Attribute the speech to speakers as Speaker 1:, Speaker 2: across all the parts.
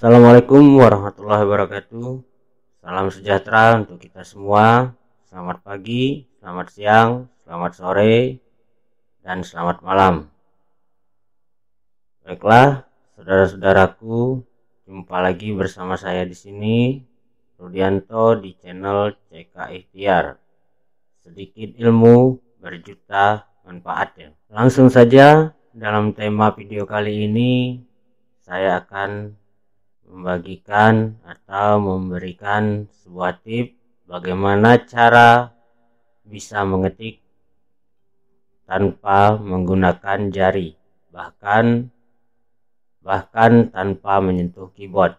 Speaker 1: Assalamualaikum warahmatullahi wabarakatuh. Salam sejahtera untuk kita semua. Selamat pagi, selamat siang, selamat sore, dan selamat malam. Baiklah, saudara-saudaraku, jumpa lagi bersama saya di sini, Rudianto di channel CK Ikhtiar. Sedikit ilmu berjuta manfaatnya. Langsung saja dalam tema video kali ini saya akan membagikan atau memberikan sebuah tip bagaimana cara bisa mengetik tanpa menggunakan jari bahkan bahkan tanpa menyentuh keyboard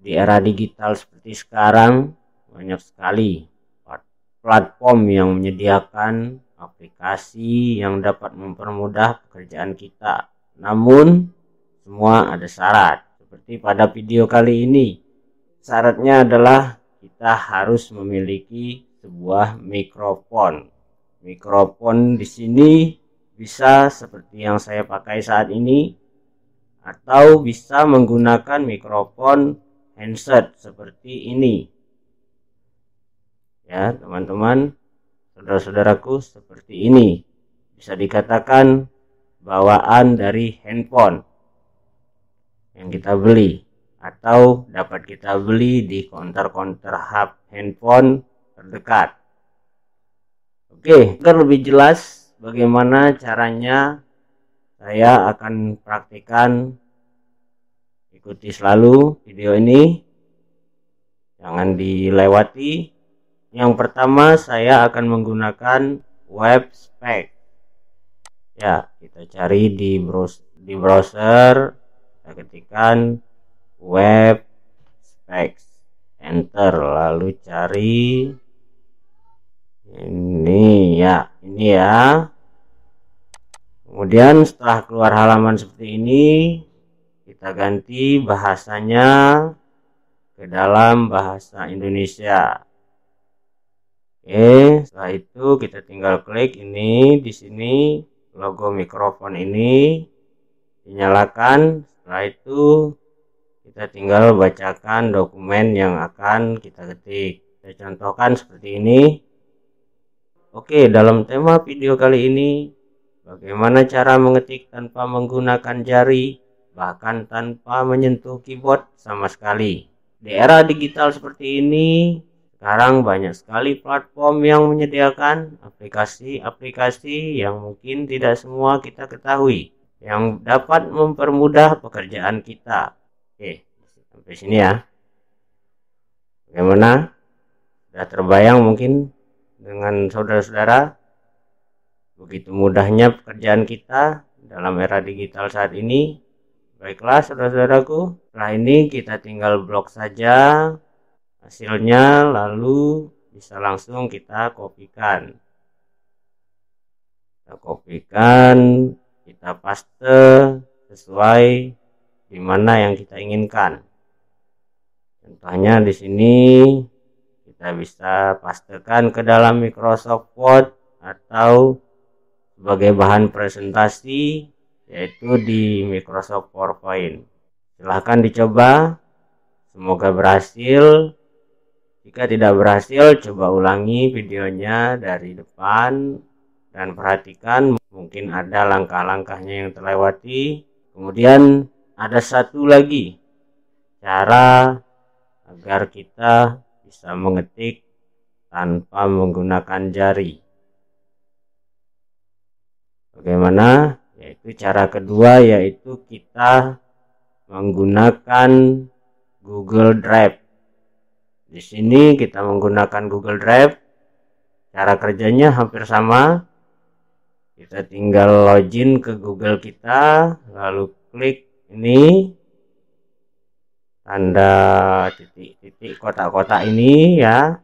Speaker 1: di era digital seperti sekarang banyak sekali platform yang menyediakan aplikasi yang dapat mempermudah pekerjaan kita namun semua ada syarat seperti pada video kali ini. Syaratnya adalah kita harus memiliki sebuah mikrofon. Mikrofon di sini bisa seperti yang saya pakai saat ini atau bisa menggunakan mikrofon handset seperti ini. Ya, teman-teman, saudara-saudaraku seperti ini. Bisa dikatakan bawaan dari handphone yang kita beli atau dapat kita beli di konter-konter hub handphone terdekat. Oke, agar lebih jelas bagaimana caranya saya akan praktikan ikuti selalu video ini jangan dilewati yang pertama saya akan menggunakan web spec ya kita cari di browser di browser kita ketikkan web specs enter lalu cari ini ya ini ya kemudian setelah keluar halaman seperti ini kita ganti bahasanya ke dalam bahasa Indonesia oke setelah itu kita tinggal klik ini di sini logo mikrofon ini dinyalakan setelah itu kita tinggal bacakan dokumen yang akan kita ketik saya contohkan seperti ini Oke dalam tema video kali ini bagaimana cara mengetik tanpa menggunakan jari bahkan tanpa menyentuh keyboard sama sekali di era digital seperti ini sekarang banyak sekali platform yang menyediakan aplikasi-aplikasi yang mungkin tidak semua kita ketahui yang dapat mempermudah pekerjaan kita. Oke, sampai sini ya. Bagaimana? Sudah terbayang mungkin dengan saudara-saudara begitu mudahnya pekerjaan kita dalam era digital saat ini. Baiklah saudara-saudaraku, setelah ini kita tinggal blok saja hasilnya lalu bisa langsung kita kopikan kita kopikan kita paste sesuai di mana yang kita inginkan contohnya di sini kita bisa pastekan ke dalam Microsoft Word atau sebagai bahan presentasi yaitu di Microsoft PowerPoint silahkan dicoba semoga berhasil jika tidak berhasil coba ulangi videonya dari depan dan perhatikan mungkin ada langkah-langkahnya yang terlewati kemudian ada satu lagi cara agar kita bisa mengetik tanpa menggunakan jari bagaimana yaitu cara kedua yaitu kita menggunakan Google Drive di sini kita menggunakan Google Drive cara kerjanya hampir sama kita tinggal login ke Google kita lalu klik ini tanda titik-titik kotak-kotak ini ya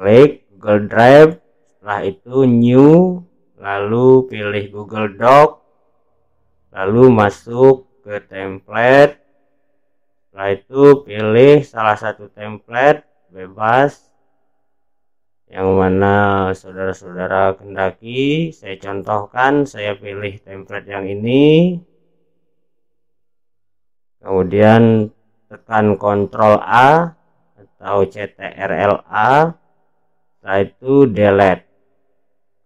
Speaker 1: klik Google Drive setelah itu new lalu pilih Google Doc lalu masuk ke template setelah itu pilih salah satu template bebas yang mana saudara-saudara kendaki saya contohkan saya pilih template yang ini kemudian tekan Ctrl A atau CTRL A setelah itu delete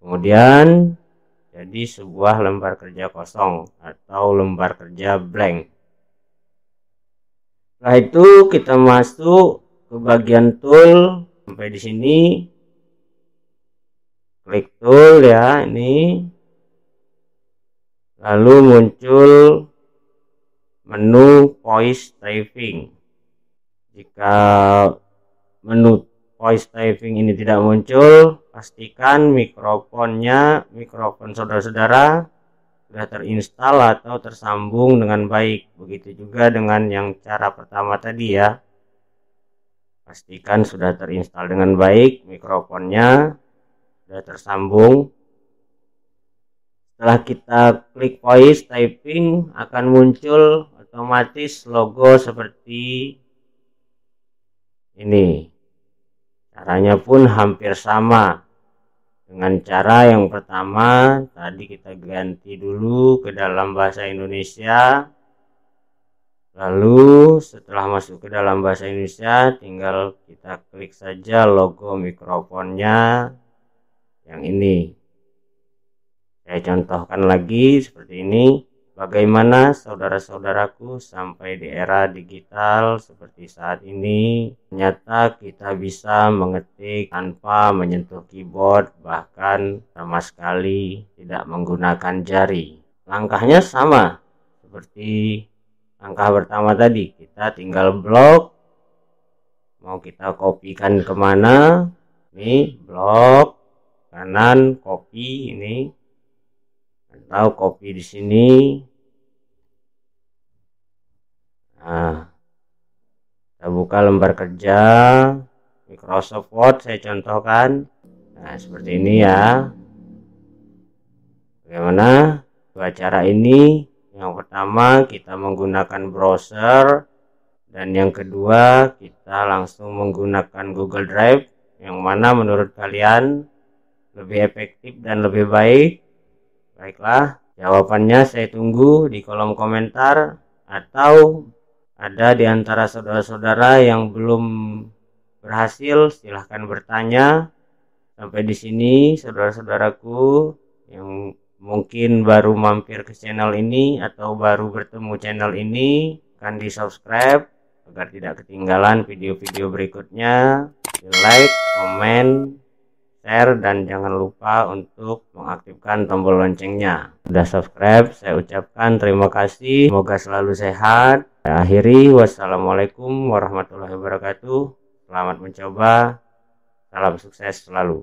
Speaker 1: kemudian jadi sebuah lembar kerja kosong atau lembar kerja blank setelah itu kita masuk ke bagian tool sampai di sini klik tool ya ini lalu muncul menu voice typing jika menu voice typing ini tidak muncul pastikan mikrofonnya mikrofon saudara-saudara sudah terinstal atau tersambung dengan baik begitu juga dengan yang cara pertama tadi ya pastikan sudah terinstal dengan baik mikrofonnya sudah tersambung setelah kita klik voice typing akan muncul otomatis logo seperti ini caranya pun hampir sama dengan cara yang pertama tadi kita ganti dulu ke dalam bahasa Indonesia lalu setelah masuk ke dalam bahasa Indonesia tinggal kita klik saja logo mikrofonnya yang ini saya contohkan lagi seperti ini bagaimana saudara-saudaraku sampai di era digital seperti saat ini ternyata kita bisa mengetik tanpa menyentuh keyboard bahkan sama sekali tidak menggunakan jari langkahnya sama seperti langkah pertama tadi kita tinggal blok mau kita kopikan kemana nih blok kanan kopi ini atau kopi di sini nah kita buka lembar kerja Microsoft Word saya contohkan nah seperti ini ya bagaimana dua cara ini yang pertama kita menggunakan browser dan yang kedua kita langsung menggunakan Google Drive yang mana menurut kalian lebih efektif dan lebih baik? Baiklah, jawabannya saya tunggu di kolom komentar atau ada di antara saudara-saudara yang belum berhasil silahkan bertanya. Sampai di sini saudara-saudaraku yang mungkin baru mampir ke channel ini atau baru bertemu channel ini kan di subscribe agar tidak ketinggalan video-video berikutnya di like, komen, share, dan jangan lupa untuk mengaktifkan tombol loncengnya. Sudah subscribe, saya ucapkan terima kasih. Semoga selalu sehat. Saya akhiri, wassalamualaikum warahmatullahi wabarakatuh. Selamat mencoba. Salam sukses selalu.